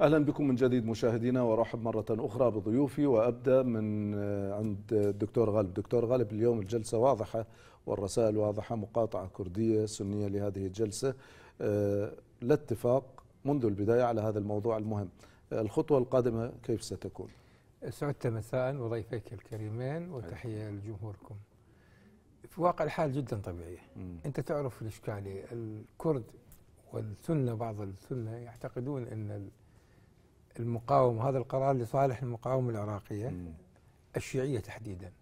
اهلا بكم من جديد مشاهدينا وارحب مره اخرى بضيوفي وابدا من آه، عند الدكتور غالب، دكتور غالب اليوم الجلسه واضحه والرسائل واضحه مقاطعه كرديه سنيه لهذه الجلسه آه، لا اتفاق منذ البدايه على هذا الموضوع المهم. آه، الخطوه القادمه كيف ستكون؟ سعدت مساء وضيفيك الكريمين وتحيه لجمهوركم. في واقع الحال جدا طبيعي م. انت تعرف الاشكاليه الكرد والسنه بعض السنه يعتقدون ان المقاومة هذا القرار لصالح المقاومة العراقية الشيعية تحديدا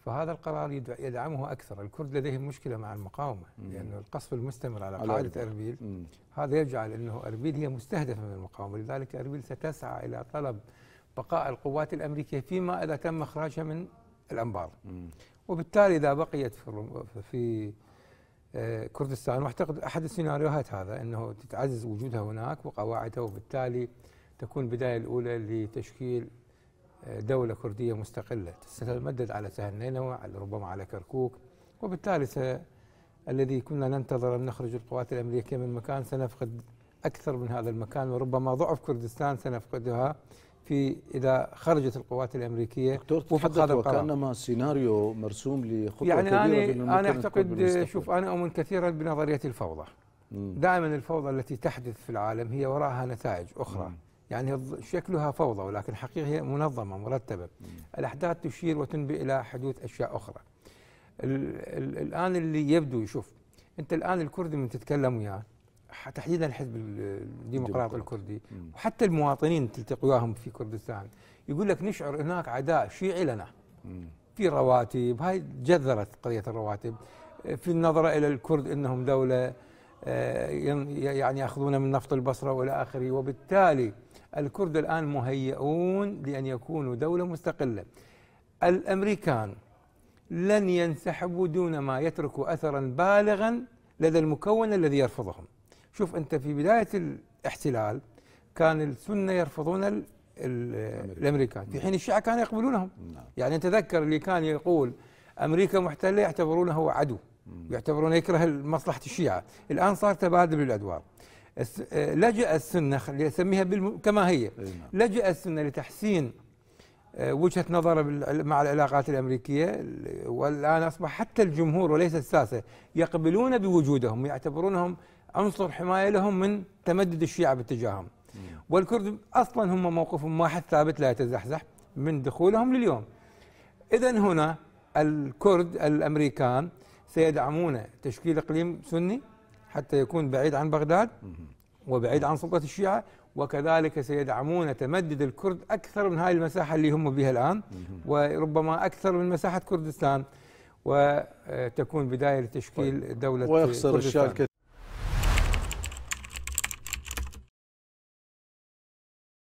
فهذا القرار يدعمه أكثر الكرد لديهم مشكلة مع المقاومة لأن القصف المستمر على قاعدة أربيل هذا يجعل أنه أربيل هي مستهدفة من المقاومة لذلك أربيل ستسعى إلى طلب بقاء القوات الأمريكية فيما إذا تم إخراجها من الأنبار وبالتالي إذا بقيت في, في آه، كردستان واعتقد احد السيناريوهات هذا انه تتعزز وجودها هناك وقواعدها وبالتالي تكون البداية الأولى لتشكيل آه، دولة كردية مستقلة ستتمدد على سهل نينوى ربما على كركوك وبالتالي الذي كنا ننتظر أن نخرج القوات الأمريكية من مكان سنفقد أكثر من هذا المكان وربما ضعف كردستان سنفقدها في إذا خرجت القوات الأمريكية دكتور هذا القرار وكأنما سيناريو مرسوم لخطوة يعني كبيرة أنا, أنا أعتقد شوف أنا أؤمن كثيرا بنظرية الفوضى دائما الفوضى التي تحدث في العالم هي وراءها نتائج أخرى مم. يعني شكلها فوضى ولكن حقيقة هي منظمة مرتبة الأحداث تشير وتنبئ إلى حدوث أشياء أخرى الآن اللي يبدو يشوف أنت الآن الكردي من تتكلم وياه تحديدا الحزب الديمقراطي الكردي وحتى المواطنين تلتقي وياهم في كردستان يقول لك نشعر هناك عداء شيعي لنا في رواتب هاي جذرت قضية الرواتب في النظرة إلى الكرد أنهم دولة آه، يعني ياخذون من نفط البصره والى اخره وبالتالي الكرد الان مهيئون لان يكونوا دوله مستقله الامريكان لن ينسحبوا دون ما يتركوا اثرا بالغا لدى المكون الذي يرفضهم شوف انت في بدايه الاحتلال كان السنه يرفضون الامريكان نعم. في حين الشيعه كانوا يقبلونهم نعم. يعني تذكر اللي كان يقول امريكا محتله يعتبرونه هو عدو ويعتبرون يكره مصلحة الشيعة الآن صار تبادل الادوار. آه، لجأ السنة يسميها بالم... كما هي نعم. لجأ السنة لتحسين آه، وجهة نظره مع العلاقات الأمريكية والآن أصبح حتى الجمهور وليس الساسة يقبلون بوجودهم ويعتبرونهم عنصر حماية لهم من تمدد الشيعة باتجاههم والكرد أصلا هم موقفهم واحد ثابت لا يتزحزح من دخولهم لليوم إذا هنا الكرد الأمريكان سيدعمون تشكيل إقليم سني حتى يكون بعيد عن بغداد وبعيد عن سلطة الشيعة وكذلك سيدعمون تمدد الكرد أكثر من هذه المساحة اللي هم بها الآن وربما أكثر من مساحة كردستان وتكون بداية لتشكيل طيب. دولة ويخسر الشاه